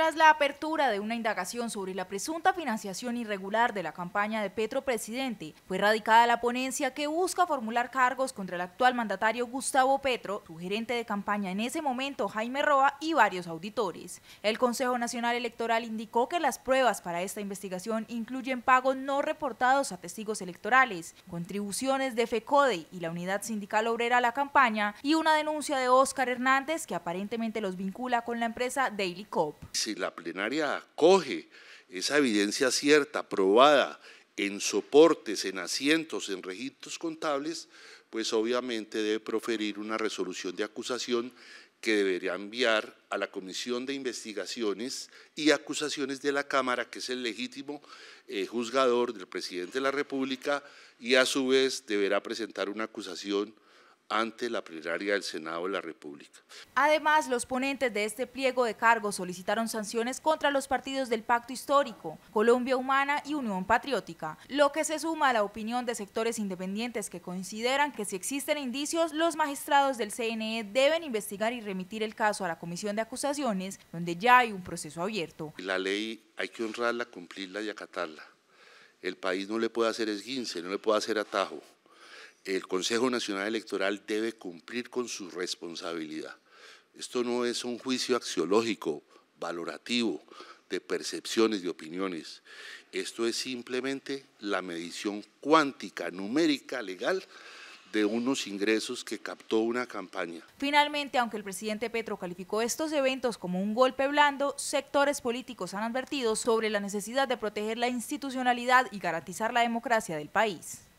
Tras la apertura de una indagación sobre la presunta financiación irregular de la campaña de Petro Presidente, fue radicada la ponencia que busca formular cargos contra el actual mandatario Gustavo Petro, su gerente de campaña en ese momento Jaime Roa y varios auditores. El Consejo Nacional Electoral indicó que las pruebas para esta investigación incluyen pagos no reportados a testigos electorales, contribuciones de FECODE y la Unidad Sindical Obrera a la campaña y una denuncia de Óscar Hernández que aparentemente los vincula con la empresa Daily Cop. Sí si la plenaria acoge esa evidencia cierta, probada en soportes, en asientos, en registros contables, pues obviamente debe proferir una resolución de acusación que debería enviar a la Comisión de Investigaciones y Acusaciones de la Cámara, que es el legítimo eh, juzgador del presidente de la República, y a su vez deberá presentar una acusación ante la plenaria del Senado de la República. Además, los ponentes de este pliego de cargos solicitaron sanciones contra los partidos del Pacto Histórico, Colombia Humana y Unión Patriótica, lo que se suma a la opinión de sectores independientes que consideran que si existen indicios, los magistrados del CNE deben investigar y remitir el caso a la Comisión de Acusaciones, donde ya hay un proceso abierto. La ley hay que honrarla, cumplirla y acatarla. El país no le puede hacer esguince, no le puede hacer atajo el Consejo Nacional Electoral debe cumplir con su responsabilidad. Esto no es un juicio axiológico, valorativo, de percepciones, y opiniones. Esto es simplemente la medición cuántica, numérica, legal de unos ingresos que captó una campaña. Finalmente, aunque el presidente Petro calificó estos eventos como un golpe blando, sectores políticos han advertido sobre la necesidad de proteger la institucionalidad y garantizar la democracia del país.